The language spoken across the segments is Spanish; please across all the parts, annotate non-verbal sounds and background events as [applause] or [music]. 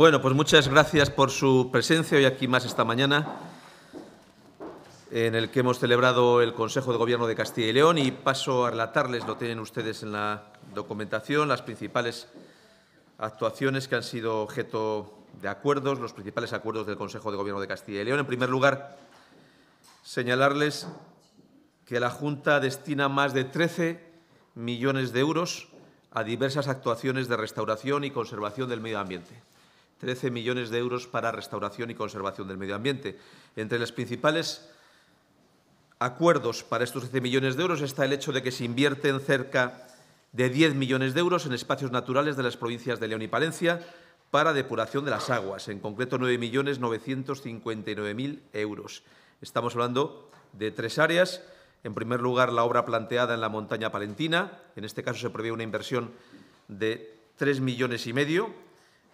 Bueno, pues muchas gracias por su presencia hoy aquí más esta mañana, en el que hemos celebrado el Consejo de Gobierno de Castilla y León y paso a relatarles, lo tienen ustedes en la documentación, las principales actuaciones que han sido objeto de acuerdos, los principales acuerdos del Consejo de Gobierno de Castilla y León. En primer lugar, señalarles que la Junta destina más de 13 millones de euros a diversas actuaciones de restauración y conservación del medio ambiente. 13 millones de euros para restauración y conservación del medio ambiente. Entre los principales acuerdos para estos 13 millones de euros está el hecho de que se invierten cerca de 10 millones de euros en espacios naturales de las provincias de León y Palencia para depuración de las aguas, en concreto 9.959.000 euros. Estamos hablando de tres áreas. En primer lugar, la obra planteada en la montaña palentina. En este caso se prevé una inversión de 3 millones y medio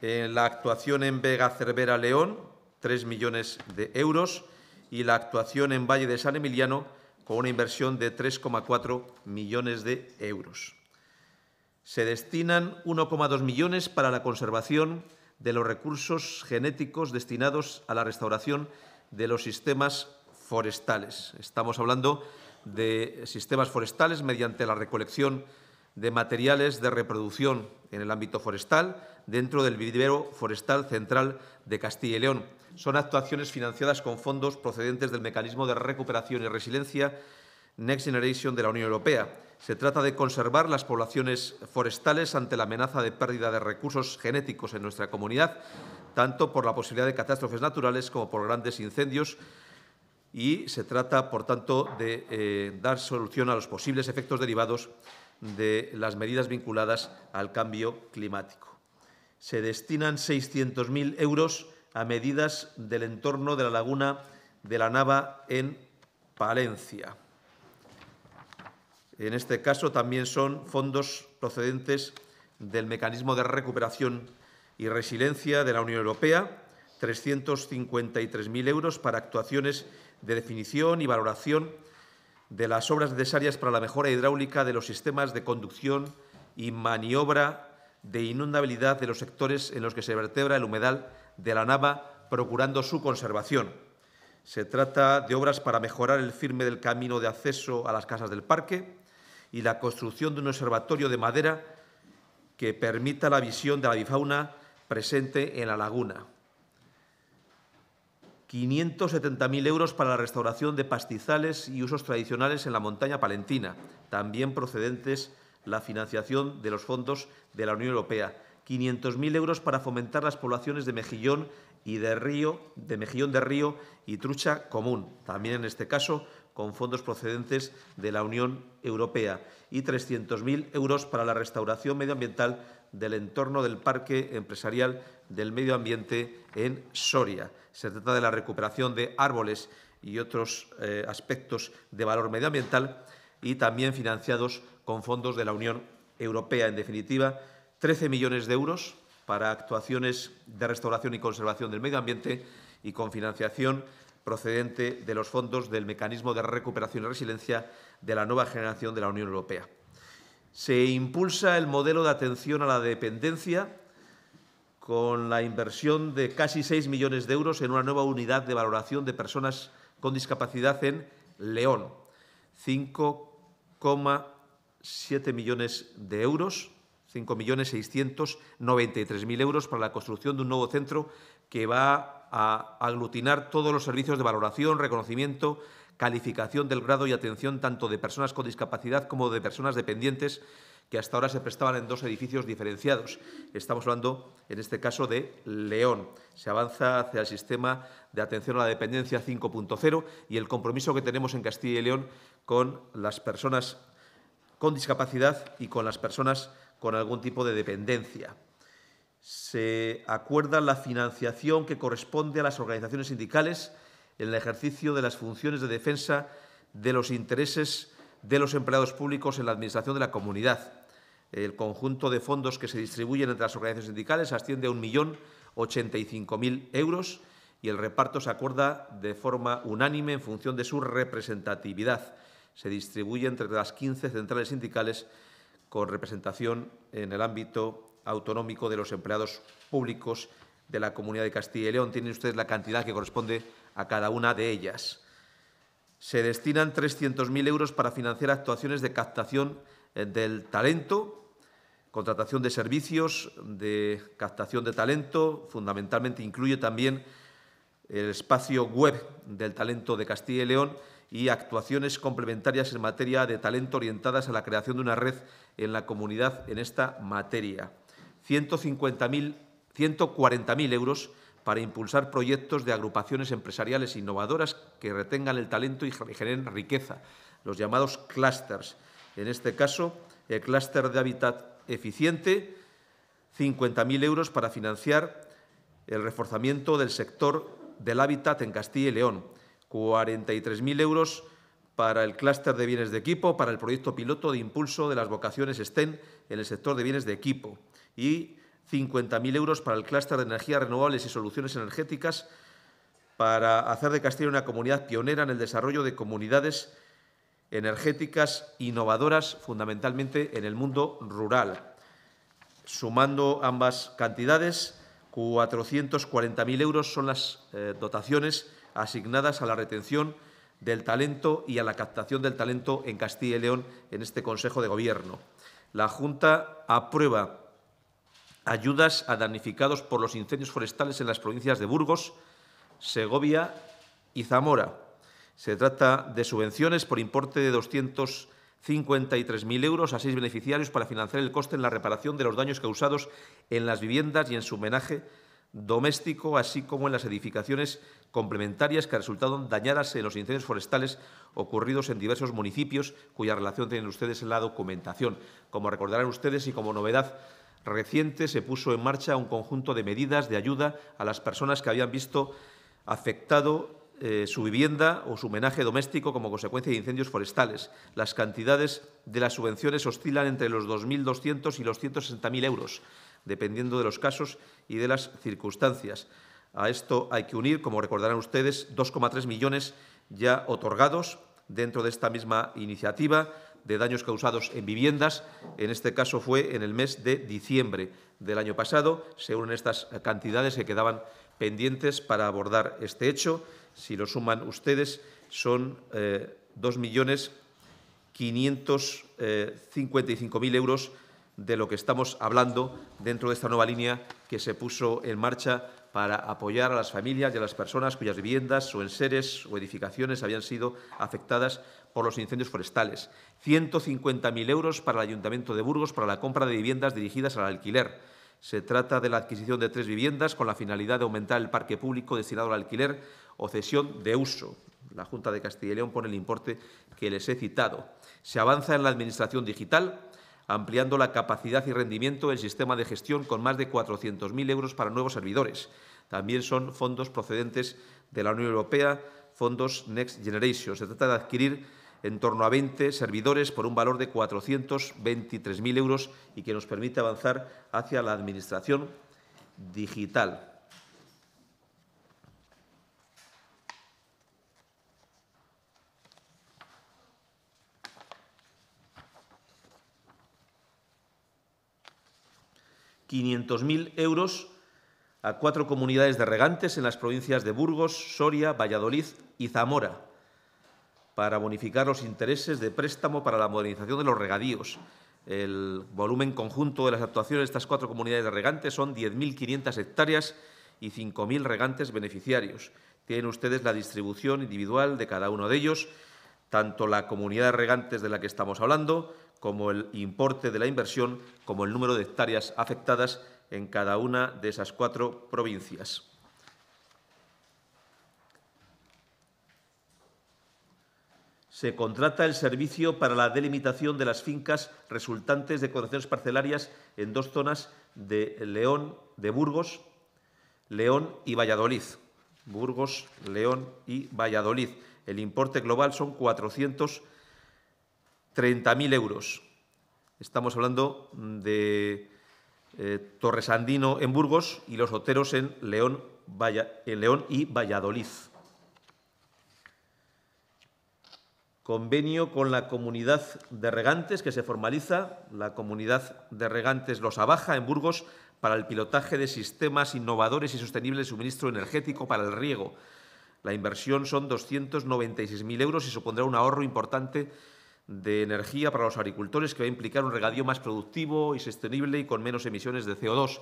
eh, la actuación en Vega Cervera León, 3 millones de euros, y la actuación en Valle de San Emiliano, con una inversión de 3,4 millones de euros. Se destinan 1,2 millones para la conservación de los recursos genéticos destinados a la restauración de los sistemas forestales. Estamos hablando de sistemas forestales mediante la recolección de materiales de reproducción en el ámbito forestal dentro del vivero forestal central de Castilla y León. Son actuaciones financiadas con fondos procedentes del mecanismo de recuperación y resiliencia Next Generation de la Unión Europea. Se trata de conservar las poblaciones forestales ante la amenaza de pérdida de recursos genéticos en nuestra comunidad, tanto por la posibilidad de catástrofes naturales como por grandes incendios y se trata, por tanto, de eh, dar solución a los posibles efectos derivados de las medidas vinculadas al cambio climático. Se destinan 600.000 euros a medidas del entorno de la laguna de la Nava en Palencia. En este caso también son fondos procedentes del Mecanismo de Recuperación y Resiliencia de la Unión Europea, 353.000 euros para actuaciones de definición y valoración de las obras necesarias para la mejora hidráulica de los sistemas de conducción y maniobra de inundabilidad de los sectores en los que se vertebra el humedal de la Nava, procurando su conservación. Se trata de obras para mejorar el firme del camino de acceso a las casas del parque y la construcción de un observatorio de madera que permita la visión de la bifauna presente en la laguna. 570.000 euros para la restauración de pastizales y usos tradicionales en la montaña palentina, también procedentes la financiación de los fondos de la Unión Europea. 500.000 euros para fomentar las poblaciones de Mejillón y de Río, de Mejillón de Río y Trucha Común, también en este caso con fondos procedentes de la Unión Europea, y 300.000 euros para la restauración medioambiental del entorno del Parque Empresarial del Medio Ambiente en Soria. Se trata de la recuperación de árboles y otros eh, aspectos de valor medioambiental y también financiados con fondos de la Unión Europea. En definitiva, 13 millones de euros para actuaciones de restauración y conservación del medio ambiente y con financiación procedente de los fondos del Mecanismo de Recuperación y Resiliencia de la Nueva Generación de la Unión Europea. Se impulsa el modelo de atención a la dependencia con la inversión de casi 6 millones de euros en una nueva unidad de valoración de personas con discapacidad en León. 5,7 millones de euros, 5.693.000 euros para la construcción de un nuevo centro que va a aglutinar todos los servicios de valoración, reconocimiento, calificación del grado y atención tanto de personas con discapacidad como de personas dependientes que hasta ahora se prestaban en dos edificios diferenciados. Estamos hablando, en este caso, de León. Se avanza hacia el sistema de atención a la dependencia 5.0 y el compromiso que tenemos en Castilla y León con las personas con discapacidad y con las personas con algún tipo de dependencia. Se acuerda la financiación que corresponde a las organizaciones sindicales en el ejercicio de las funciones de defensa de los intereses de los empleados públicos en la Administración de la Comunidad. El conjunto de fondos que se distribuyen entre las organizaciones sindicales asciende a 1.085.000 euros y el reparto se acuerda de forma unánime en función de su representatividad. Se distribuye entre las 15 centrales sindicales con representación en el ámbito autonómico de los empleados públicos de la Comunidad de Castilla y León. Tienen ustedes la cantidad que corresponde a cada una de ellas. Se destinan 300.000 euros para financiar actuaciones de captación eh, del talento, contratación de servicios de captación de talento, fundamentalmente incluye también el espacio web del talento de Castilla y León y actuaciones complementarias en materia de talento orientadas a la creación de una red en la comunidad en esta materia. 140.000 euros para impulsar proyectos de agrupaciones empresariales innovadoras que retengan el talento y generen riqueza, los llamados clusters. En este caso, el clúster de hábitat eficiente, 50.000 euros para financiar el reforzamiento del sector del hábitat en Castilla y León, 43.000 euros para el clúster de bienes de equipo, para el proyecto piloto de impulso de las vocaciones STEM en el sector de bienes de equipo y 50.000 euros para el clúster de energías renovables y soluciones energéticas para hacer de Castilla una comunidad pionera en el desarrollo de comunidades energéticas innovadoras, fundamentalmente en el mundo rural. Sumando ambas cantidades, 440.000 euros son las eh, dotaciones asignadas a la retención del talento y a la captación del talento en Castilla y León en este Consejo de Gobierno. La Junta aprueba ayudas a damnificados por los incendios forestales en las provincias de Burgos, Segovia y Zamora. Se trata de subvenciones por importe de 253.000 euros a seis beneficiarios para financiar el coste en la reparación de los daños causados en las viviendas y en su homenaje doméstico, así como en las edificaciones complementarias que resultaron dañadas en los incendios forestales ocurridos en diversos municipios, cuya relación tienen ustedes en la documentación. Como recordarán ustedes y como novedad reciente se puso en marcha un conjunto de medidas de ayuda a las personas que habían visto afectado eh, su vivienda o su homenaje doméstico como consecuencia de incendios forestales. Las cantidades de las subvenciones oscilan entre los 2.200 y los 160.000 euros, dependiendo de los casos y de las circunstancias. A esto hay que unir, como recordarán ustedes, 2,3 millones ya otorgados dentro de esta misma iniciativa de daños causados en viviendas. En este caso fue en el mes de diciembre del año pasado. según estas cantidades que quedaban pendientes para abordar este hecho. Si lo suman ustedes, son 2.555.000 eh, eh, euros de lo que estamos hablando dentro de esta nueva línea que se puso en marcha para apoyar a las familias y a las personas cuyas viviendas o enseres o edificaciones habían sido afectadas por los incendios forestales, 150.000 euros para el Ayuntamiento de Burgos para la compra de viviendas dirigidas al alquiler. Se trata de la adquisición de tres viviendas con la finalidad de aumentar el parque público destinado al alquiler o cesión de uso. La Junta de Castilla y León pone el importe que les he citado. Se avanza en la administración digital, ampliando la capacidad y rendimiento del sistema de gestión con más de 400.000 euros para nuevos servidores. También son fondos procedentes de la Unión Europea, fondos Next Generation. Se trata de adquirir en torno a 20 servidores por un valor de 423.000 euros y que nos permite avanzar hacia la administración digital. mil euros a cuatro comunidades de regantes en las provincias de Burgos, Soria, Valladolid y Zamora, para bonificar los intereses de préstamo para la modernización de los regadíos. El volumen conjunto de las actuaciones de estas cuatro comunidades de regantes son 10.500 hectáreas y 5.000 regantes beneficiarios. Tienen ustedes la distribución individual de cada uno de ellos, tanto la comunidad de regantes de la que estamos hablando, como el importe de la inversión, como el número de hectáreas afectadas en cada una de esas cuatro provincias. se contrata el servicio para la delimitación de las fincas resultantes de concesiones parcelarias en dos zonas de León, de Burgos, León y Valladolid. Burgos, León y Valladolid. El importe global son 430.000 euros. Estamos hablando de eh, Torresandino en Burgos y Los Oteros en León, en León y Valladolid. convenio con la comunidad de regantes que se formaliza, la comunidad de regantes Los Abaja en Burgos, para el pilotaje de sistemas innovadores y sostenibles de suministro energético para el riego. La inversión son 296.000 euros y supondrá un ahorro importante de energía para los agricultores que va a implicar un regadío más productivo y sostenible y con menos emisiones de CO2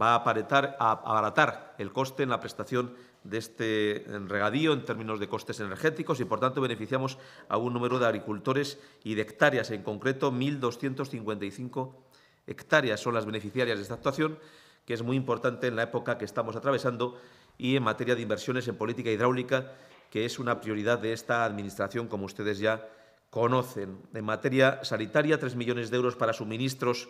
va a, aparatar, abaratar el coste en la prestación de este regadío en términos de costes energéticos y, por tanto, beneficiamos a un número de agricultores y de hectáreas, en concreto 1.255 hectáreas son las beneficiarias de esta actuación, que es muy importante en la época que estamos atravesando y en materia de inversiones en política hidráulica, que es una prioridad de esta Administración, como ustedes ya conocen. En materia sanitaria, 3 millones de euros para suministros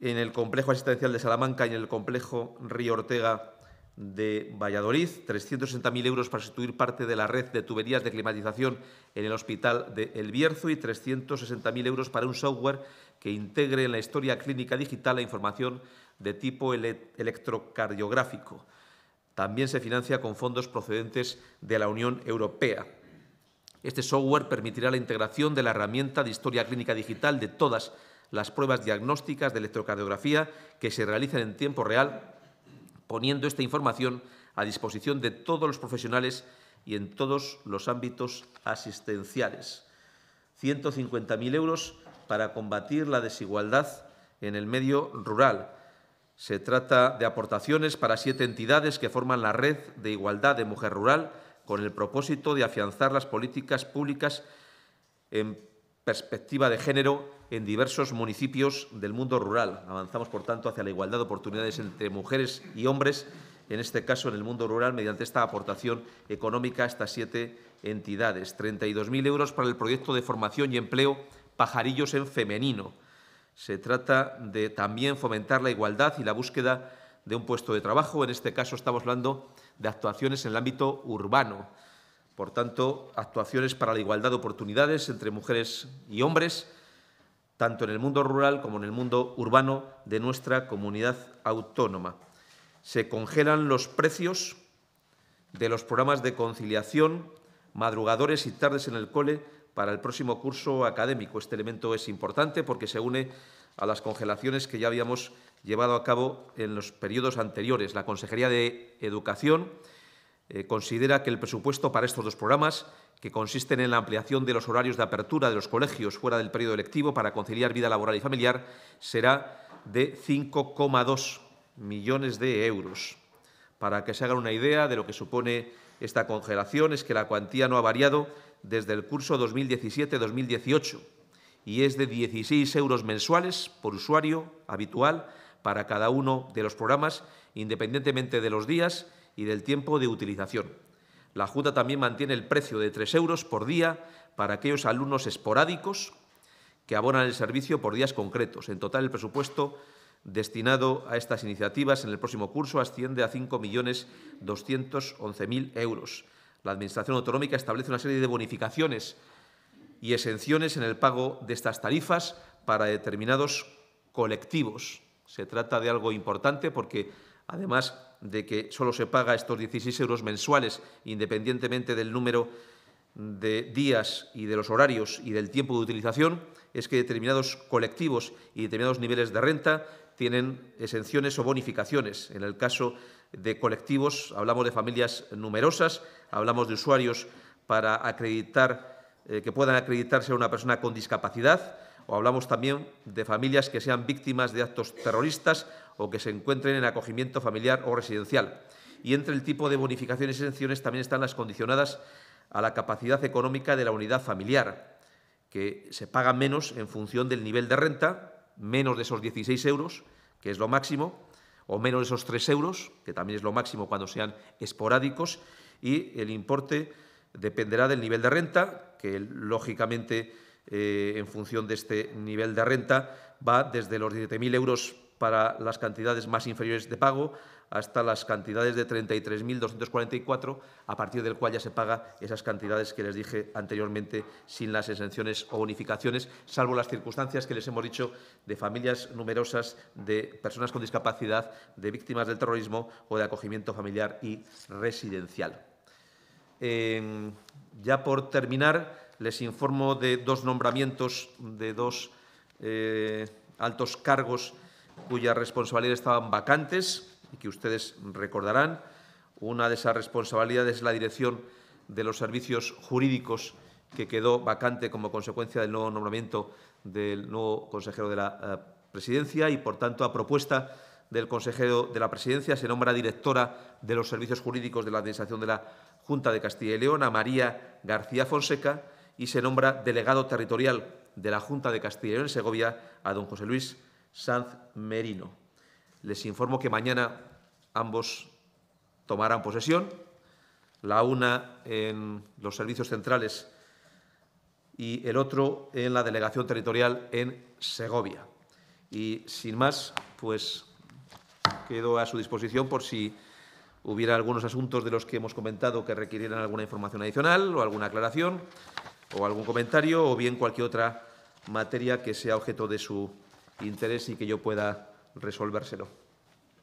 en el complejo asistencial de Salamanca y en el complejo Río Ortega de Valladolid, 360.000 euros para sustituir parte de la red de tuberías de climatización en el hospital de El Bierzo y 360.000 euros para un software que integre en la historia clínica digital la información de tipo electrocardiográfico. También se financia con fondos procedentes de la Unión Europea. Este software permitirá la integración de la herramienta de historia clínica digital de todas las pruebas diagnósticas de electrocardiografía que se realizan en tiempo real, poniendo esta información a disposición de todos los profesionales y en todos los ámbitos asistenciales. 150.000 euros para combatir la desigualdad en el medio rural. Se trata de aportaciones para siete entidades que forman la Red de Igualdad de Mujer Rural con el propósito de afianzar las políticas públicas en perspectiva de género en diversos municipios del mundo rural. Avanzamos, por tanto, hacia la igualdad de oportunidades entre mujeres y hombres, en este caso en el mundo rural, mediante esta aportación económica a estas siete entidades. 32.000 euros para el proyecto de formación y empleo Pajarillos en Femenino. Se trata de también fomentar la igualdad y la búsqueda de un puesto de trabajo. En este caso estamos hablando de actuaciones en el ámbito urbano. Por tanto, actuaciones para la igualdad de oportunidades entre mujeres y hombres, tanto en el mundo rural como en el mundo urbano de nuestra comunidad autónoma. Se congelan los precios de los programas de conciliación, madrugadores y tardes en el cole para el próximo curso académico. Este elemento es importante porque se une a las congelaciones que ya habíamos llevado a cabo en los periodos anteriores. La Consejería de Educación eh, considera que el presupuesto para estos dos programas, que consisten en la ampliación de los horarios de apertura de los colegios fuera del periodo electivo para conciliar vida laboral y familiar, será de 5,2 millones de euros. Para que se hagan una idea de lo que supone esta congelación es que la cuantía no ha variado desde el curso 2017-2018 y es de 16 euros mensuales por usuario habitual para cada uno de los programas, independientemente de los días y del tiempo de utilización. La Junta también mantiene el precio de 3 euros por día para aquellos alumnos esporádicos que abonan el servicio por días concretos. En total, el presupuesto destinado a estas iniciativas en el próximo curso asciende a 5.211.000 euros. La Administración Autonómica establece una serie de bonificaciones y exenciones en el pago de estas tarifas para determinados colectivos. Se trata de algo importante porque, además, de que solo se paga estos 16 euros mensuales, independientemente del número de días y de los horarios y del tiempo de utilización, es que determinados colectivos y determinados niveles de renta tienen exenciones o bonificaciones. En el caso de colectivos, hablamos de familias numerosas, hablamos de usuarios para acreditar, eh, que puedan acreditarse a una persona con discapacidad, o hablamos también de familias que sean víctimas de actos terroristas o que se encuentren en acogimiento familiar o residencial. Y entre el tipo de bonificaciones y exenciones también están las condicionadas a la capacidad económica de la unidad familiar, que se paga menos en función del nivel de renta, menos de esos 16 euros, que es lo máximo, o menos de esos 3 euros, que también es lo máximo cuando sean esporádicos, y el importe dependerá del nivel de renta, que lógicamente eh, en función de este nivel de renta va desde los 17.000 euros para las cantidades más inferiores de pago hasta las cantidades de 33.244, a partir del cual ya se paga esas cantidades que les dije anteriormente sin las exenciones o bonificaciones, salvo las circunstancias que les hemos dicho de familias numerosas, de personas con discapacidad, de víctimas del terrorismo o de acogimiento familiar y residencial. Em, ya por terminar, les informo de dos nombramientos de dos eh, altos cargos cuyas responsabilidades estaban vacantes y que ustedes recordarán. Una de esas responsabilidades es la dirección de los servicios jurídicos que quedó vacante como consecuencia del nuevo nombramiento del nuevo consejero de la eh, Presidencia y, por tanto, a propuesta del consejero de la Presidencia se nombra directora de los servicios jurídicos de la Administración de la Junta de Castilla y León María García Fonseca, y se nombra delegado territorial de la Junta de Castilla y León Segovia a don José Luis Sanz Merino. Les informo que mañana ambos tomarán posesión, la una en los servicios centrales y el otro en la delegación territorial en Segovia. Y sin más, pues quedo a su disposición por si hubiera algunos asuntos de los que hemos comentado que requirieran alguna información adicional o alguna aclaración o algún comentario o bien cualquier otra materia que sea objeto de su interés y que yo pueda resolvérselo.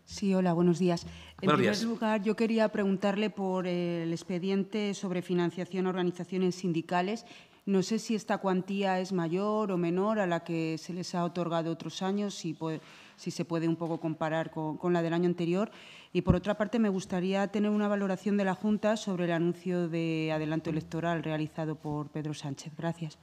Sí, hola, buenos días. En primer lugar, yo quería preguntarle por el expediente sobre financiación a organizaciones sindicales no sé si esta cuantía es mayor o menor a la que se les ha otorgado otros años, si, si se puede un poco comparar con, la del año anterior. Y, por otra parte, me gustaría tener una valoración de la Junta sobre el anuncio de adelanto electoral realizado por Pedro Sánchez. Gracias.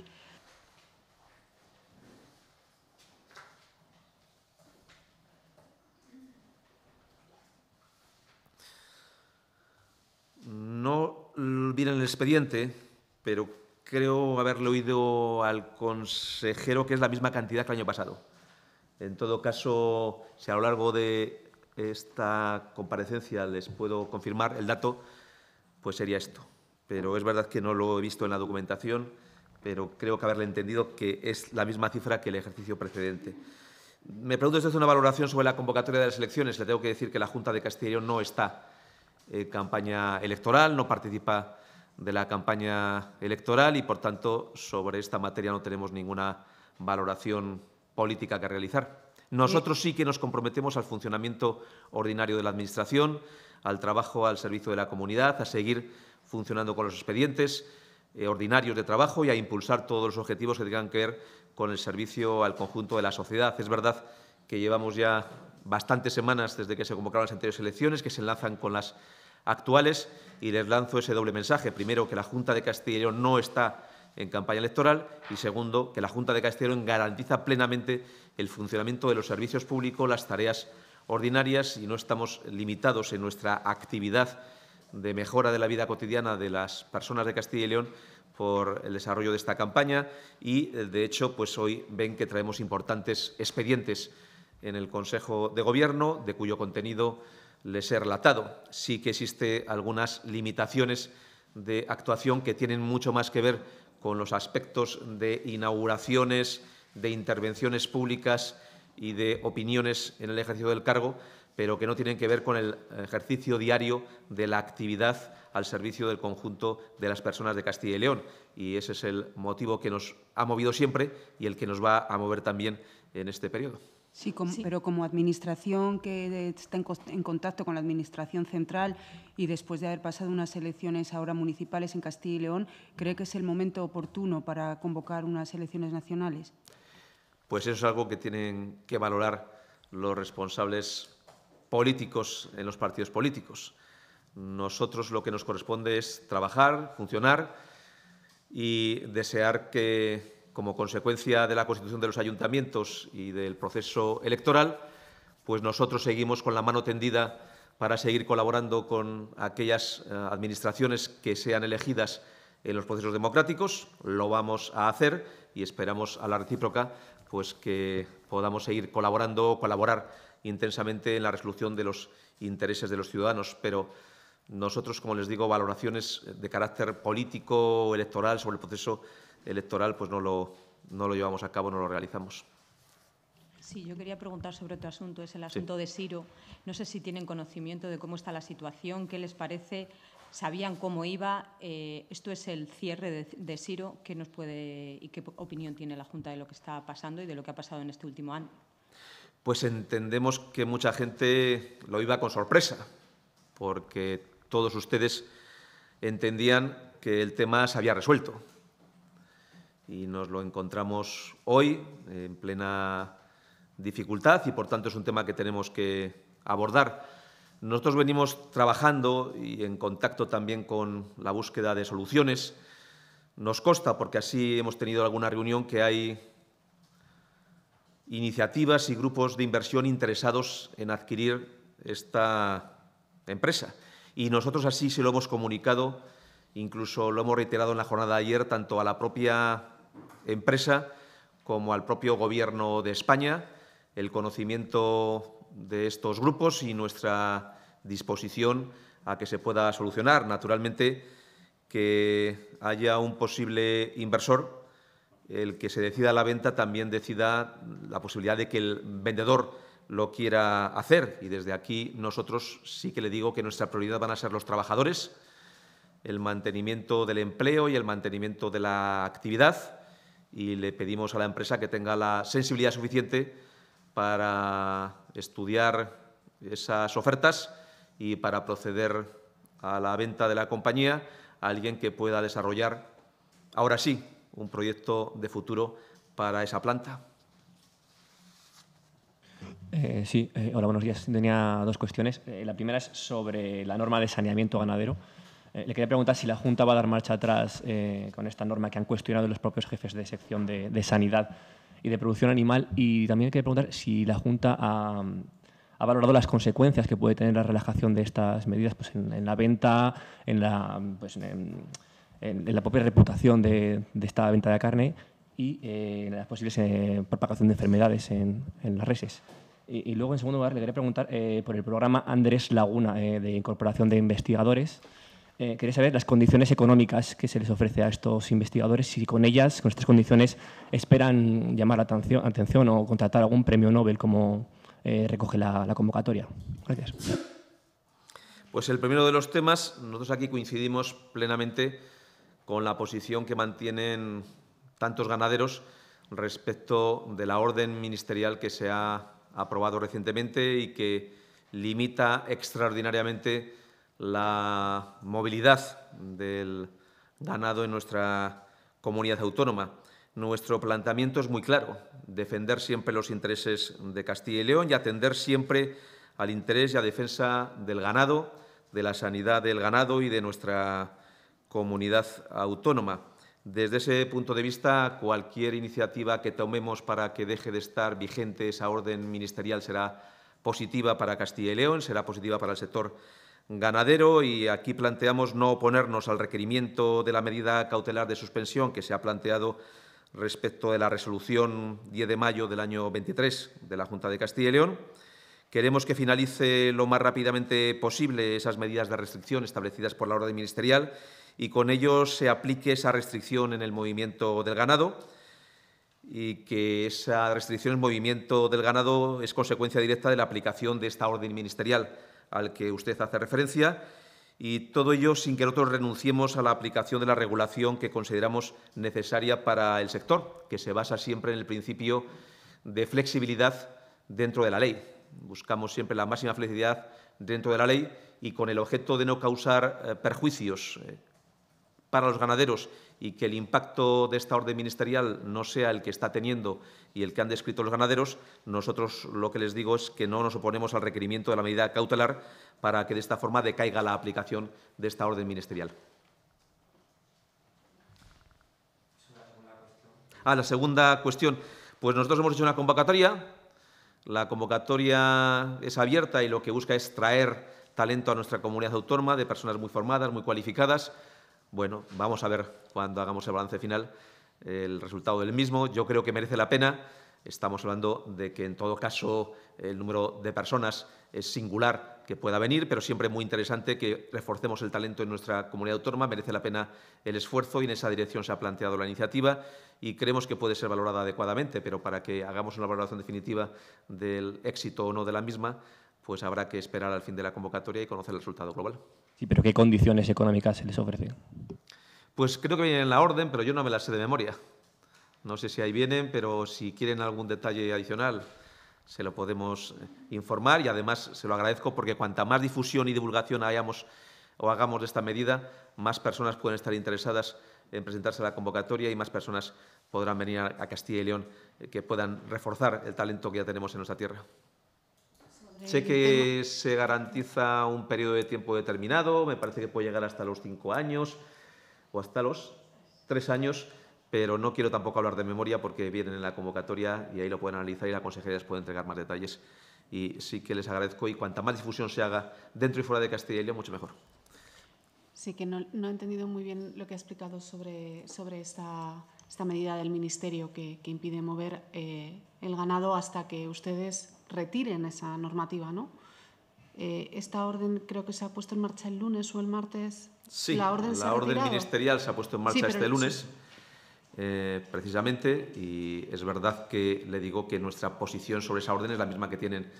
No viene el expediente, pero creo haberle oído al consejero que es la misma cantidad que el año pasado. En todo caso, si a lo largo de esta comparecencia les puedo confirmar el dato, pues sería esto. Pero es verdad que no lo he visto en la documentación, pero creo que haberle entendido que es la misma cifra que el ejercicio precedente. Me pregunto si hace una valoración sobre la convocatoria de las elecciones. Le tengo que decir que la Junta de Castilla no está en campaña electoral, no participa de la campaña electoral y, por tanto, sobre esta materia no tenemos ninguna valoración política que realizar. Nosotros sí que nos comprometemos al funcionamiento ordinario de la Administración, al trabajo al servicio de la comunidad, a seguir funcionando con los expedientes eh, ordinarios de trabajo y a impulsar todos los objetivos que tengan que ver con el servicio al conjunto de la sociedad. Es verdad que llevamos ya bastantes semanas desde que se convocaron las anteriores elecciones, que se enlazan con las actuales y les lanzo ese doble mensaje. Primero, que la Junta de Castilla y León no está en campaña electoral y segundo, que la Junta de Castilla y León garantiza plenamente el funcionamiento de los servicios públicos, las tareas ordinarias y no estamos limitados en nuestra actividad de mejora de la vida cotidiana de las personas de Castilla y León por el desarrollo de esta campaña y, de hecho, pues hoy ven que traemos importantes expedientes en el Consejo de Gobierno, de cuyo contenido les he relatado. Sí que existe algunas limitaciones de actuación que tienen mucho más que ver con los aspectos de inauguraciones, de intervenciones públicas y de opiniones en el ejercicio del cargo, pero que no tienen que ver con el ejercicio diario de la actividad al servicio del conjunto de las personas de Castilla y León. Y ese es el motivo que nos ha movido siempre y el que nos va a mover también en este periodo. Sí, pero como administración que está en, en, contacto con la administración central y después de haber pasado unas elecciones ahora municipales en Castilla y León, ¿cree que es el momento oportuno para convocar unas elecciones nacionales? Pues eso es algo que tienen que valorar los responsables políticos en los partidos políticos. Nosotros lo que nos corresponde es trabajar, funcionar y desear que como consecuencia de la constitución de los ayuntamientos y del proceso electoral, pues nosotros seguimos con la mano tendida para seguir colaborando con aquellas eh, administraciones que sean elegidas en los procesos democráticos. Lo vamos a hacer y esperamos a la recíproca pues que podamos seguir colaborando o colaborar intensamente en la resolución de los intereses de los ciudadanos. Pero nosotros, como les digo, valoraciones de carácter político, electoral sobre el proceso electoral pues no lo, no lo llevamos a cabo, no lo realizamos. Sí, yo quería preguntar sobre otro asunto, es el asunto de Siro. No sé si tienen conocimiento de cómo está la situación, qué les parece, sabían cómo iba. Eh, esto es el cierre de, de, Siro. ¿Qué nos puede y qué opinión tiene la Junta de lo que está pasando y de lo que ha pasado en este último año? Pues entendemos que mucha gente lo iba con sorpresa, porque todos ustedes entendían que el tema se había resuelto y nos lo encontramos hoy en plena dificultad y por tanto es un tema que tenemos que abordar. Nosotros venimos trabajando y en contacto también con la búsqueda de soluciones. Nos consta, porque así hemos tenido alguna reunión, que hay iniciativas y grupos de inversión interesados en adquirir esta empresa. Y nosotros así se lo hemos comunicado, incluso lo hemos reiterado en la jornada de ayer, tanto a la propia empresa como al propio Gobierno de España el conocimiento de estos grupos y nuestra disposición a que se pueda solucionar. Naturalmente, que haya un posible inversor, el que se decida la venta también decida la posibilidad de que el vendedor lo quiera hacer. Y desde aquí nosotros sí que le digo que nuestra prioridad van a ser los trabajadores, el mantenimiento del empleo y el mantenimiento de la actividad y le pedimos a la empresa que tenga la sensibilidad suficiente para estudiar esas ofertas y para proceder a la venta de la compañía a alguien que pueda desarrollar, ahora sí, un proyecto de futuro para esa planta. Eh, sí, eh, hola, buenos días. Tenía dos cuestiones. Eh, la primera es sobre la norma de saneamiento ganadero. Eh, le quería preguntar si la Junta va a dar marcha atrás eh, con esta norma que han cuestionado los propios jefes de sección de, sanidad y de producción animal. Y también quería preguntar si la Junta ha, valorado las consecuencias que puede tener la relajación de estas medidas pues, en, la venta, en la, pues, la propia reputación de, esta venta de carne y eh, en la posible propagación de enfermedades en, las reses. Y, luego, en segundo lugar, le quería preguntar por el programa Andrés Laguna de incorporación de investigadores eh, quería saber las condiciones económicas que se les ofrece a estos investigadores, si con ellas, con estas condiciones, esperan llamar la atención, o contratar algún premio Nobel como eh, recoge la convocatoria. Gracias. Pues el primero de los temas, nosotros aquí coincidimos plenamente con la posición que mantienen tantos ganaderos respecto de la orden ministerial que se ha aprobado recientemente y que limita extraordinariamente la movilidad del ganado en nuestra comunidad autónoma. Nuestro planteamiento es muy claro, defender siempre los intereses de Castilla y León y atender siempre al interés y a defensa del ganado, de la sanidad del ganado y de nuestra comunidad autónoma. Desde ese punto de vista, cualquier iniciativa que tomemos para que deje de estar vigente esa orden ministerial será positiva para Castilla y León, será positiva para el sector ganadero y aquí planteamos no oponernos al requerimiento de la medida cautelar de suspensión que se ha planteado respecto de la resolución 10 de mayo del año 23 de la Junta de Castilla y León. Queremos que finalice lo más rápidamente posible esas medidas de restricción establecidas por la orden ministerial y con ello se aplique esa restricción en el movimiento del ganado y que esa restricción en el movimiento del ganado es consecuencia directa de la aplicación de esta orden ministerial al que usted hace referencia, y todo ello sin que nosotros renunciemos a la aplicación de la regulación que consideramos necesaria para el sector, que se basa siempre en el principio de flexibilidad dentro de la ley. Buscamos siempre la máxima flexibilidad dentro de la ley y con el objeto de no causar eh, perjuicios eh, para los ganaderos y que el impacto de esta orden ministerial no sea el que está teniendo y el que han descrito los ganaderos, nosotros lo que les digo es que no nos oponemos al requerimiento de la medida cautelar para que de esta forma decaiga la aplicación de esta orden ministerial. Ah, la segunda cuestión. Pues nosotros hemos hecho una convocatoria. La convocatoria es abierta y lo que busca es traer talento a nuestra comunidad autónoma de personas muy formadas, muy cualificadas bueno, vamos a ver cuando hagamos el balance final el resultado del mismo. Yo creo que merece la pena. Estamos hablando de que, en todo caso, el número de personas es singular que pueda venir, pero siempre muy interesante que reforcemos el talento en nuestra comunidad autónoma. Merece la pena el esfuerzo y en esa dirección se ha planteado la iniciativa y creemos que puede ser valorada adecuadamente, pero para que hagamos una valoración definitiva del éxito o no de la misma, pues habrá que esperar al fin de la convocatoria y conocer el resultado global. Sí, pero ¿qué condiciones económicas se les ofrecen? Pues creo que vienen en la orden, pero yo no me las sé de memoria. No sé si ahí vienen, pero si quieren algún detalle adicional, se lo podemos eh, informar y además se lo agradezco porque cuanta más difusión y divulgación hayamos o hagamos de esta medida, más personas pueden estar interesadas en presentarse a la convocatoria y más personas podrán venir a Castilla y León eh, que puedan reforzar el talento que ya tenemos en nuestra tierra. Sé que se garantiza un periodo de tiempo determinado, me parece que puede llegar hasta los cinco años o hasta los tres años, pero no quiero tampoco hablar de memoria porque vienen en la convocatoria y ahí lo pueden analizar y la consejería les puede entregar más detalles. Y sí que les agradezco y cuanta más difusión se haga dentro y fuera de Castilla y León, mucho mejor. Sí, que no, he entendido muy bien lo que ha explicado sobre, sobre esta, medida del Ministerio que, impide mover eh, el ganado hasta que ustedes retiren esa normativa, ¿no? Eh, esta orden creo que se ha puesto en marcha el lunes o el martes. Sí, la orden, ministerial se ha puesto en marcha este lunes, eh, precisamente, y es verdad que le digo que nuestra posición sobre esa orden es la misma que tienen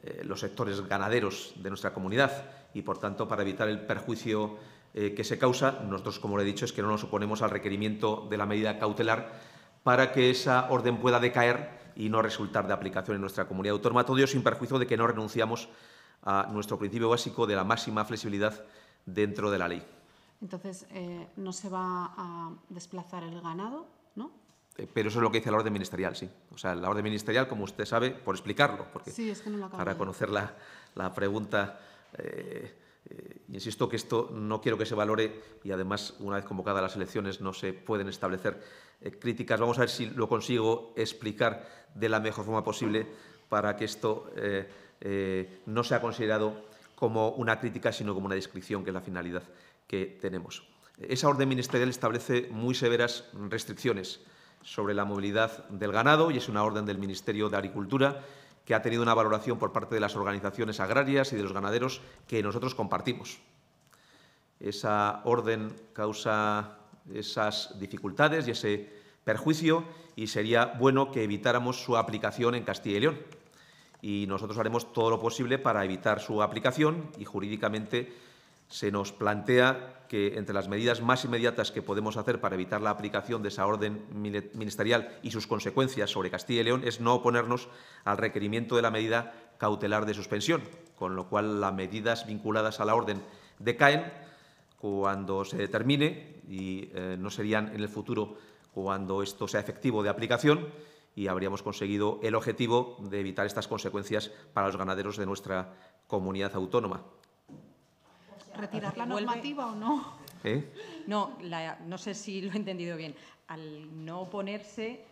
eh, los sectores ganaderos de nuestra comunidad y, por tanto, para evitar el perjuicio que se causa, nosotros, como le he dicho, es que no nos oponemos al requerimiento de la medida cautelar para que esa orden pueda decaer y no resultar de aplicación en nuestra comunidad autónoma, todo sin perjuicio de que no renunciamos a nuestro principio básico de la máxima flexibilidad dentro de la ley. Entonces, eh, no se va a desplazar el ganado, ¿no? Eh, pero eso es lo que dice la orden ministerial, sí. O sea, la orden ministerial, como usted sabe, por explicarlo, porque sí, es que no para conocer la, pregunta, eh, insisto que esto no quiero que se valore y además, una vez convocadas las elecciones, no se pueden establecer críticas. Vamos a ver si lo consigo explicar de la mejor forma posible para que esto eh, no se ha considerado como una crítica, sino como una descripción, que es la finalidad que tenemos. Esa orden ministerial establece muy severas restricciones sobre la movilidad del ganado y es una orden del Ministerio de Agricultura que ha tenido una valoración por parte de las organizaciones agrarias y de los ganaderos que nosotros compartimos. Esa orden causa esas dificultades y ese perjuicio y sería bueno que evitáramos su aplicación en Castilla y León y nosotros haremos todo lo posible para evitar su aplicación y jurídicamente se nos plantea que entre las medidas más inmediatas que podemos hacer para evitar la aplicación de esa orden ministerial y sus consecuencias sobre Castilla y León es no oponernos al requerimiento de la medida cautelar de suspensión, con lo cual las medidas vinculadas a la orden decaen cuando se determine y eh, no serían en el futuro cuando esto sea efectivo de aplicación y habríamos conseguido el objetivo de evitar estas consecuencias para los ganaderos de nuestra comunidad autónoma. ¿Retirar la normativa o no? ¿Eh? No, no sé si lo he entendido bien. Al no oponerse,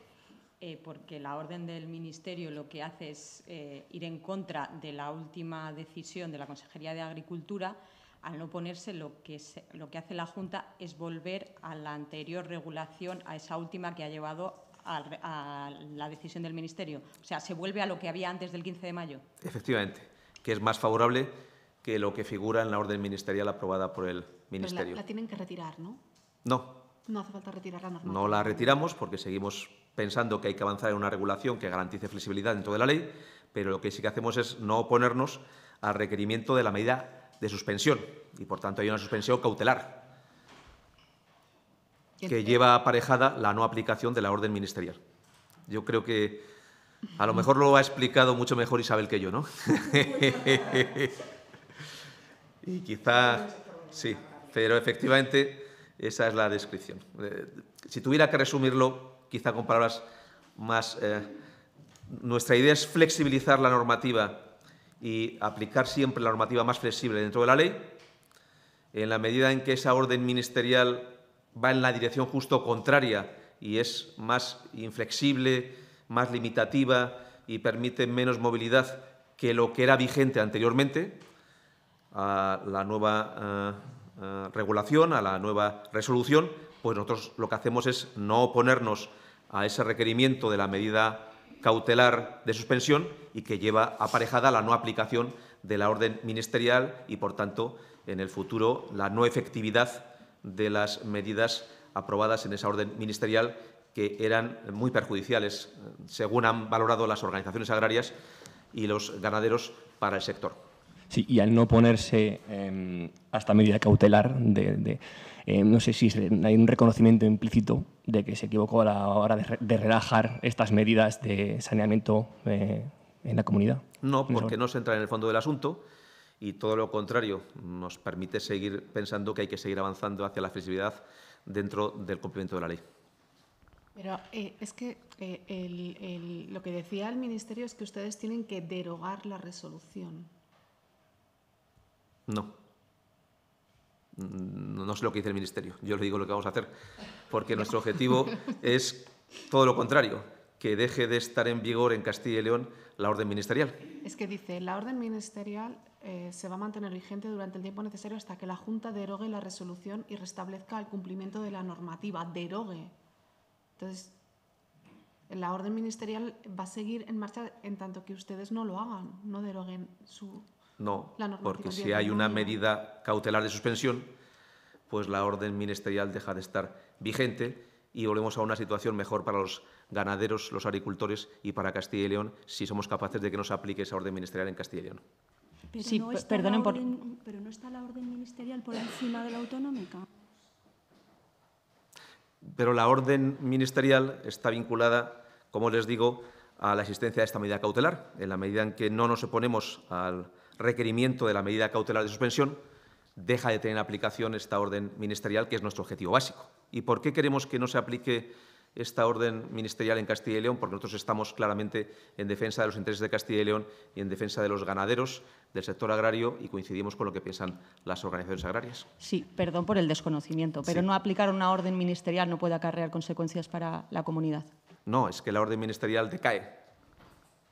eh, porque la orden del Ministerio lo que hace es eh, ir en contra de la última decisión de la Consejería de Agricultura, al no oponerse lo que, lo que hace la Junta es volver a la anterior regulación, a esa última que ha llevado a, la decisión del Ministerio. O sea, se vuelve a lo que había antes del 15 de mayo. Efectivamente, que es más favorable que lo que figura en la orden ministerial aprobada por el Ministerio. Pero la, tienen que retirar, ¿no? No. No hace falta retirarla normal. No la retiramos porque seguimos pensando que hay que avanzar en una regulación que garantice flexibilidad dentro de la ley, pero lo que sí que hacemos es no oponernos al requerimiento de la medida de suspensión y, por tanto, hay una suspensión cautelar que lleva aparejada la no aplicación de la orden ministerial. Yo creo que a lo mm. mejor lo ha explicado mucho mejor Isabel que yo, ¿no? [laughs] y quizá sí, pero efectivamente esa es la descripción. Eh, si tuviera que resumirlo, quizá con palabras más... Eh, nuestra idea es flexibilizar la normativa y aplicar siempre la normativa más flexible dentro de la ley, en la medida en que esa orden ministerial va en la dirección justo contraria y es más inflexible, más limitativa y permite menos movilidad que lo que era vigente anteriormente a la nueva eh, eh, regulación, a la nueva resolución, pues nosotros lo que hacemos es no oponernos a ese requerimiento de la medida cautelar de suspensión y que lleva aparejada la no aplicación de la orden ministerial y, por tanto, en el futuro, la no efectividad de las medidas aprobadas en esa orden ministerial que eran muy perjudiciales, eh, según han valorado las organizaciones agrarias y los ganaderos para el sector. Sí, y al no ponerse em, hasta medida cautelar, de, em, no sé si hay un reconocimiento implícito de que se equivocó a la hora de, relajar estas medidas de saneamiento eh, en la comunidad. No, porque no se entra en el fondo del asunto y todo lo contrario, nos permite seguir pensando que hay que seguir avanzando hacia la flexibilidad dentro del cumplimiento de la ley. Pero eh, es que eh, lo que decía el Ministerio es que ustedes tienen que derogar la resolución. No. No, no sé lo que dice el Ministerio. Yo le digo lo que vamos a hacer, porque nuestro objetivo [laughs] es todo lo contrario, que deje de estar en vigor en Castilla y León la orden ministerial. Es que dice, la orden ministerial eh, se va a mantener vigente durante el tiempo necesario hasta que la Junta derogue la resolución y restablezca el cumplimiento de la normativa. Derogue. Entonces, la orden ministerial va a seguir en marcha en tanto que ustedes no lo hagan, no deroguen su. No, la normativa porque si hay una medida cautelar de suspensión, pues la orden ministerial deja de estar vigente y volvemos a una situación mejor para los ganaderos, los agricultores y para Castilla y León si somos capaces de que nos aplique esa orden ministerial en Castilla y León. Pero no perdonen Pero no está la orden ministerial por encima de la autonómica. Pero la orden ministerial está vinculada, como les digo, a la existencia de esta medida cautelar. En la medida en que no nos oponemos al requerimiento de la medida cautelar de suspensión, deja de tener aplicación esta orden ministerial, que es nuestro objetivo básico. ¿Y por qué queremos que no se aplique esta orden ministerial en Castilla y León, porque nosotros estamos claramente en defensa de los intereses de Castilla y León y en defensa de los ganaderos, del sector agrario, y coincidimos con lo que piensan las organizaciones agrarias. Sí, perdón por el desconocimiento, pero no aplicar una orden ministerial no puede acarrear consecuencias para la comunidad. No, es que la orden ministerial decae.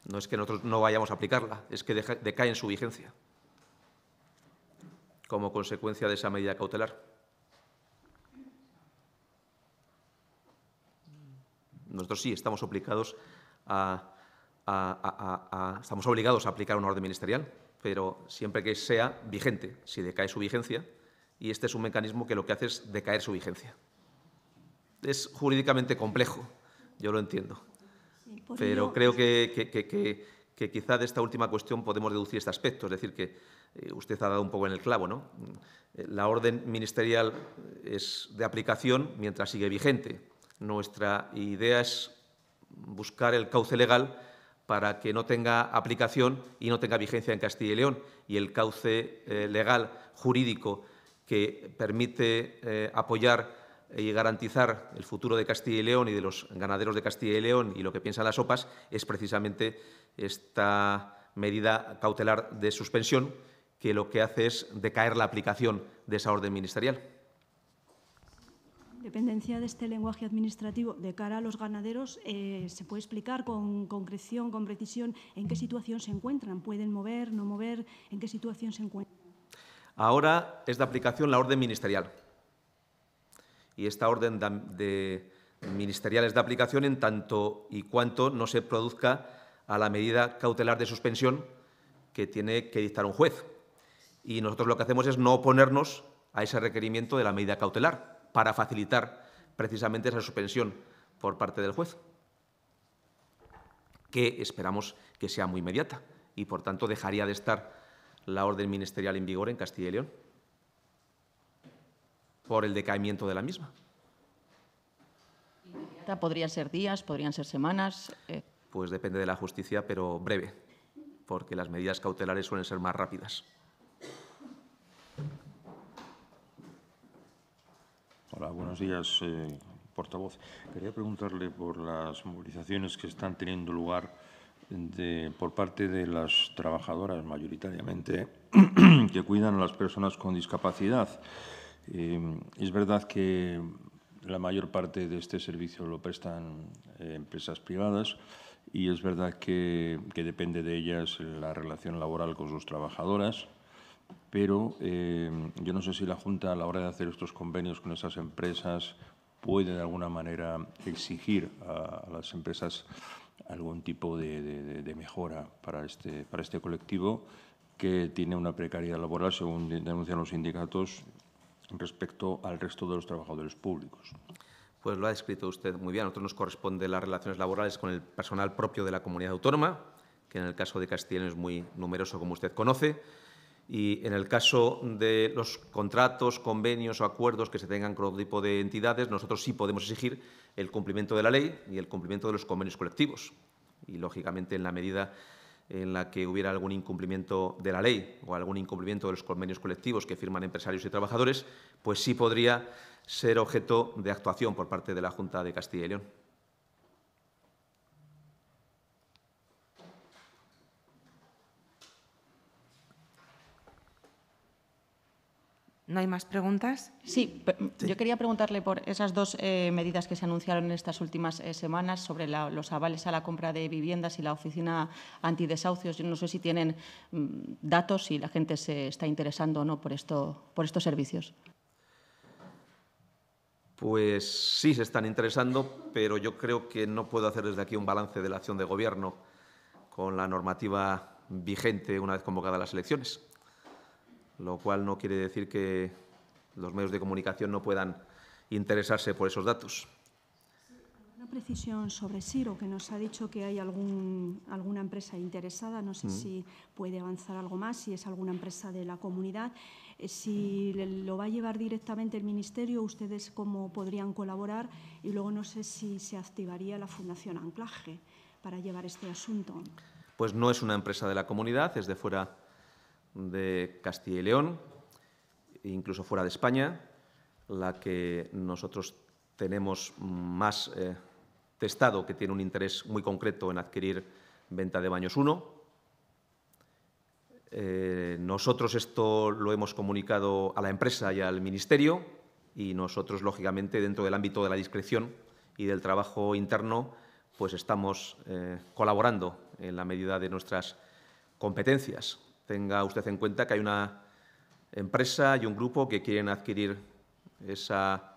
No es que nosotros no vayamos a aplicarla, es que decae en su vigencia como consecuencia de esa medida cautelar. Nosotros sí estamos obligados a, obligados a aplicar una orden ministerial, pero siempre que sea vigente, si decae su vigencia, y este es un mecanismo que lo que hace es decaer su vigencia. Es jurídicamente complejo, yo lo entiendo, pero creo que, quizá de esta última cuestión podemos deducir este aspecto, es decir, que eh, usted ha dado un poco en el clavo, ¿no? La orden ministerial es de aplicación mientras sigue vigente nuestra idea es buscar el cauce legal para que no tenga aplicación y no tenga vigencia en Castilla y León. Y el cauce eh, legal jurídico que permite eh, apoyar y garantizar el futuro de Castilla y León y de los ganaderos de Castilla y León y lo que piensan las OPAs es precisamente esta medida cautelar de suspensión que lo que hace es decaer la aplicación de esa orden ministerial dependencia de este lenguaje administrativo de cara a los ganaderos, eh, ¿se puede explicar con concreción, con precisión, en qué situación se encuentran? ¿Pueden mover, no mover? ¿En qué situación se encuentran? Ahora es de aplicación la orden ministerial. Y esta orden de, de ministerial es de aplicación en tanto y cuanto no se produzca a la medida cautelar de suspensión que tiene que dictar un juez. Y nosotros lo que hacemos es no oponernos a ese requerimiento de la medida cautelar, para facilitar precisamente esa suspensión por parte del juez, que esperamos que sea muy inmediata y, por tanto, dejaría de estar la orden ministerial en vigor en Castilla y León por el decaimiento de la misma. Podrían ser días, podrían ser semanas. Eh. Pues depende de la justicia, pero breve, porque las medidas cautelares suelen ser más rápidas. Hola, buenos días, eh, portavoz. Quería preguntarle por las movilizaciones que están teniendo lugar por parte de las trabajadoras mayoritariamente [clears throat] que cuidan a las personas con discapacidad. Eh, es verdad que la mayor parte de este servicio lo prestan eh, empresas privadas y es verdad que depende de ellas la relación laboral con sus trabajadoras pero em, yo no sé si la Junta a la hora de hacer estos convenios con esas empresas puede de alguna manera exigir a, las empresas algún tipo de, mejora este, para este, colectivo que tiene una precariedad laboral, según denuncian los sindicatos, respecto al resto de los trabajadores públicos. Pues lo ha descrito usted muy bien. A nosotros nos corresponde las relaciones laborales con el personal propio de la comunidad autónoma, que en el caso de Castilla es muy numeroso, como usted conoce. Y en el caso de los contratos, convenios o acuerdos que se tengan con otro tipo de entidades, nosotros sí podemos exigir el cumplimiento de la ley y el cumplimiento de los convenios colectivos. Y, lógicamente, en la medida en la que hubiera algún incumplimiento de la ley o algún incumplimiento de los convenios colectivos que firman empresarios y trabajadores, pues sí podría ser objeto de actuación por parte de la Junta de Castilla y León. ¿No hay más preguntas? Mm, sí, yo quería preguntarle por esas dos eh, medidas que se anunciaron en estas últimas eh, semanas sobre los avales a la compra de viviendas y la oficina antidesahucios. Yo no sé si tienen mm, datos, si la gente se está interesando o no por, esto, por estos servicios. Pues sí, se están interesando, pero yo creo que no puedo hacer desde aquí un balance de la acción de Gobierno con la normativa vigente una vez convocadas las elecciones lo cual no quiere decir que los medios de comunicación no puedan interesarse por esos datos. Una precisión sobre Siro, que nos ha dicho que hay algún, alguna empresa interesada. No sé mm. si puede avanzar algo más, si es alguna empresa de la comunidad. Eh, si lo va a llevar directamente el Ministerio, ustedes cómo podrían colaborar. Y luego no sé si se activaría la Fundación Anclaje para llevar este asunto. Pues no es una empresa de la comunidad, es de fuera de Castilla y León, incluso fuera de España, la que nosotros tenemos más eh, testado, que tiene un interés muy concreto en adquirir venta de baños 1. Eh, nosotros esto lo hemos comunicado a la empresa y al Ministerio y nosotros, lógicamente, dentro del ámbito de la discreción y del trabajo interno, pues estamos eh, colaborando en la medida de nuestras competencias tenga usted en cuenta que hay una empresa y un grupo que quieren adquirir esa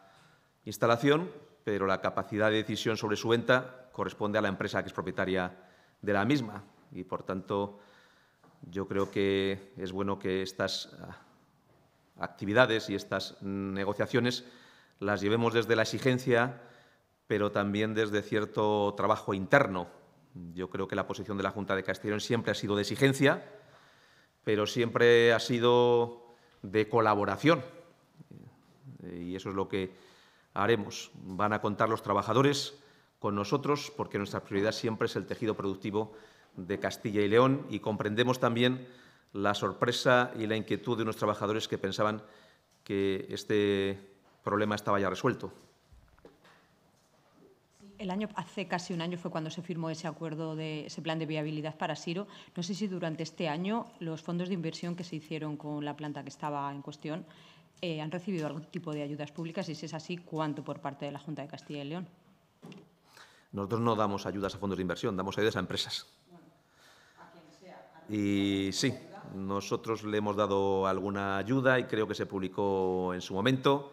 instalación, pero la capacidad de decisión sobre su venta corresponde a la empresa que es propietaria de la misma. Y, por tanto, yo creo que es bueno que estas ah, actividades y estas negociaciones las llevemos desde la exigencia, pero también desde cierto trabajo interno. Yo creo que la posición de la Junta de Castellón siempre ha sido de exigencia, pero siempre ha sido de colaboración. Y eso es lo que haremos. Van a contar los trabajadores con nosotros porque nuestra prioridad siempre es el tejido productivo de Castilla y León y comprendemos también la sorpresa y la inquietud de unos trabajadores que pensaban que este problema estaba ya resuelto el año hace casi un año fue cuando se firmó ese acuerdo de ese plan de viabilidad para Siro. No sé si durante este año los fondos de inversión que se hicieron con la planta que estaba en cuestión eh, han recibido algún tipo de ayudas públicas y si es así, ¿cuánto por parte de la Junta de Castilla y León? Nosotros no damos ayudas a fondos de inversión, damos ayudas a empresas. y sí, nosotros le hemos dado alguna ayuda y creo que se publicó en su momento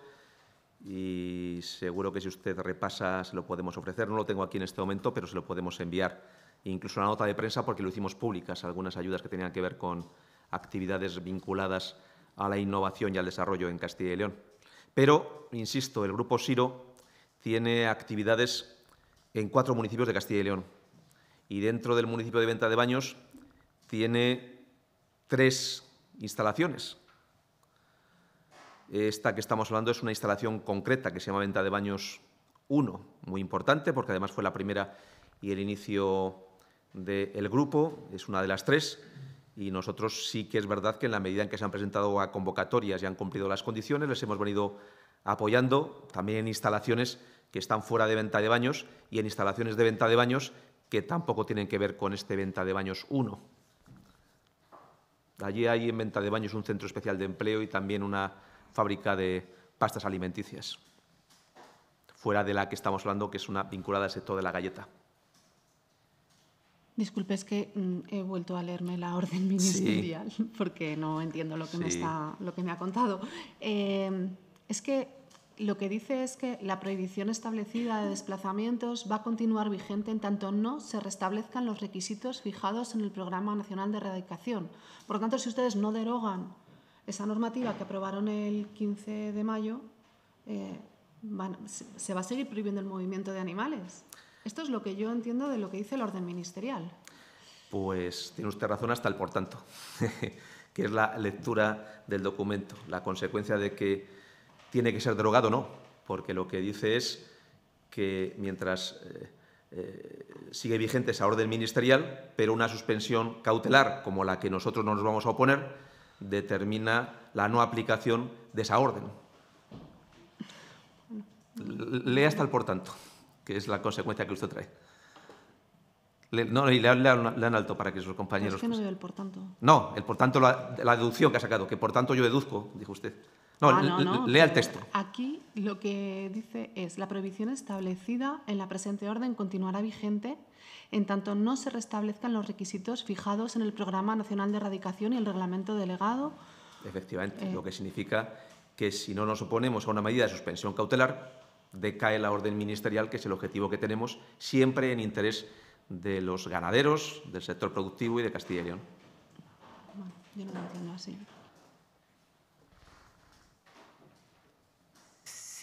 y seguro que si usted repasa se lo podemos ofrecer. No lo tengo aquí en este momento, pero se lo podemos enviar. Incluso una nota de prensa porque lo hicimos públicas, algunas ayudas que tenían que ver con actividades vinculadas a la innovación y al desarrollo en Castilla y León. Pero, insisto, el Grupo Siro tiene actividades en cuatro municipios de Castilla y León. Y dentro del municipio de Venta de Baños tiene tres instalaciones esta que estamos hablando es una instalación concreta que se llama Venta de Baños 1, muy importante porque además fue la primera y el inicio del grupo, es una de las tres. Y nosotros sí que es verdad que en la medida en que se han presentado a convocatorias y han cumplido las condiciones, les hemos venido apoyando también en instalaciones que están fuera de venta de baños y en instalaciones de venta de baños que tampoco tienen que ver con este venta de baños 1. Allí hay en venta de baños un centro especial de empleo y también una fábrica de pastas alimenticias, fuera de la que estamos hablando, que es una vinculada al sector de la galleta. Disculpe, es que mm, he vuelto a leerme la orden ministerial [laughs] porque no entiendo lo que, me, lo que me ha contado. Em, es que lo que dice es que la prohibición establecida de desplazamientos va a continuar vigente en tanto no se restablezcan los requisitos fijados en el Programa Nacional de Erradicación. Por lo tanto, si ustedes no derogan esa normativa que aprobaron el 15 de mayo eh, se va a seguir prohibiendo el movimiento de animales. Esto es lo que yo entiendo de lo que dice el orden ministerial. Pues tiene usted razón hasta el por tanto, [laughs] que es la lectura del documento, la consecuencia de que tiene que ser derogado no, porque lo que dice es que mientras eh, eh, sigue vigente esa orden ministerial, pero una suspensión cautelar como la que nosotros no nos vamos a oponer, determina la no aplicación de esa orden. Lea hasta el por tanto, que es la consecuencia que usted trae. no, y lean, alto para que sus compañeros... Es que no pues veo el por tanto. No, el por tanto, la, deducción que ha sacado, que por tanto yo deduzco, dijo usted. No, ah, no, no lea el texto. Aquí lo que dice es, la prohibición establecida en la presente orden continuará vigente en tanto no se restablezcan los requisitos fijados en el Programa Nacional de Erradicación y el Reglamento Delegado. Efectivamente, eh, lo que significa que si no nos oponemos a una medida de suspensión cautelar, decae la orden ministerial, que es el objetivo que tenemos, siempre en interés de los ganaderos, del sector productivo y de Castilla y León.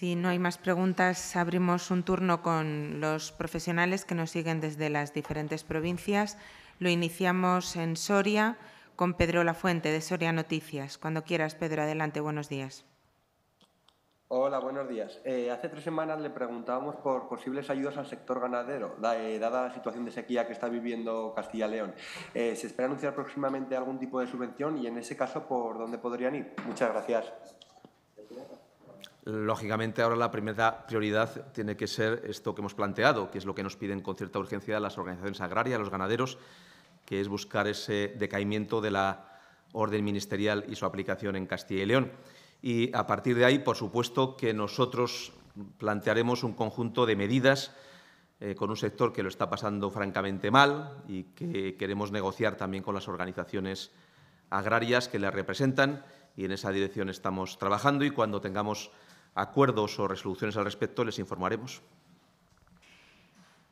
Si no hay más preguntas, abrimos un turno con los profesionales que nos siguen desde las diferentes provincias. Lo iniciamos en Soria con Pedro Lafuente de Soria Noticias. Cuando quieras, Pedro, adelante, buenos días. Hola, buenos días. Eh, hace tres semanas le preguntábamos por posibles ayudas al sector ganadero, eh, dada la situación de sequía que está viviendo Castilla y León. Eh, ¿Se espera anunciar próximamente algún tipo de subvención y, en ese caso, por dónde podrían ir? Muchas gracias. Lógicamente, ahora la primera prioridad tiene que ser esto que hemos planteado, que es lo que nos piden con cierta urgencia las organizaciones agrarias, los ganaderos, que es buscar ese decaimiento de la orden ministerial y su aplicación en Castilla y León. Y a partir de ahí, por supuesto, que nosotros plantearemos un conjunto de medidas eh, con un sector que lo está pasando francamente mal y que queremos negociar también con las organizaciones agrarias que le representan y en esa dirección estamos trabajando y cuando tengamos acuerdos o resoluciones al respecto, les informaremos.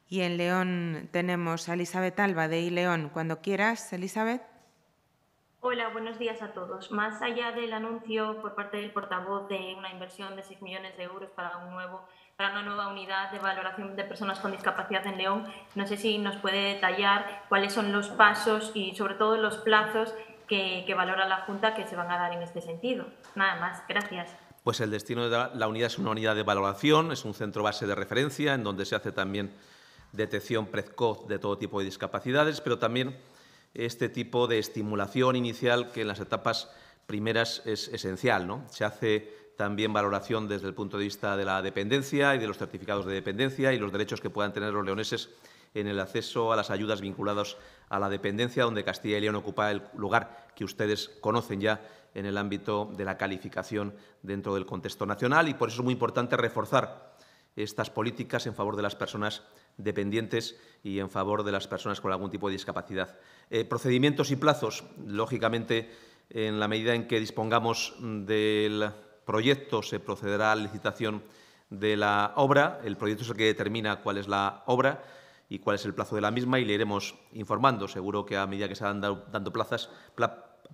Y en León tenemos a Elizabeth Alba de iLeón. León. Cuando quieras, Elizabeth. Hola, buenos días a todos. Más allá del anuncio por parte del portavoz de una inversión de 6 millones de euros para, un nuevo, para una nueva unidad de valoración de personas con discapacidad en León, no sé si nos puede detallar cuáles son los pasos y sobre todo los plazos que valora la Junta que se van a dar en este sentido. Nada más, gracias. Pues el destino de la unidad es una unidad de valoración, es un centro base de referencia en donde se hace también detección precoz de todo tipo de discapacidades, pero también este tipo de estimulación inicial que en las etapas primeras es esencial. ¿no? Se hace también valoración desde el punto de vista de la dependencia y de los certificados de dependencia y los derechos que puedan tener los leoneses en el acceso a las ayudas vinculadas a la dependencia, donde Castilla y León ocupa el lugar que ustedes conocen ya en el ámbito de la calificación dentro del contexto nacional y por eso es muy importante reforzar estas políticas en favor de las personas dependientes y en favor de las personas con algún tipo de discapacidad. Eh, procedimientos y plazos, lógicamente, en la medida en que dispongamos del proyecto, se procederá a la licitación de la obra. El proyecto es el que determina cuál es la obra y cuál es el plazo de la misma y le iremos informando. Seguro que a medida que se van dando plazas,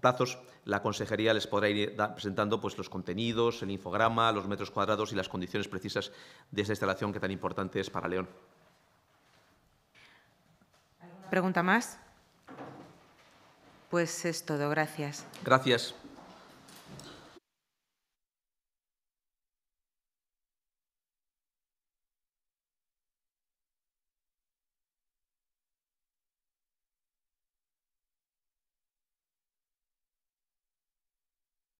plazos, la consejería les podrá ir presentando pues, los contenidos, el infograma, los metros cuadrados y las condiciones precisas de esta instalación que tan importante es para León. ¿Alguna ¿Pregunta más? Pues es todo. Gracias. Gracias.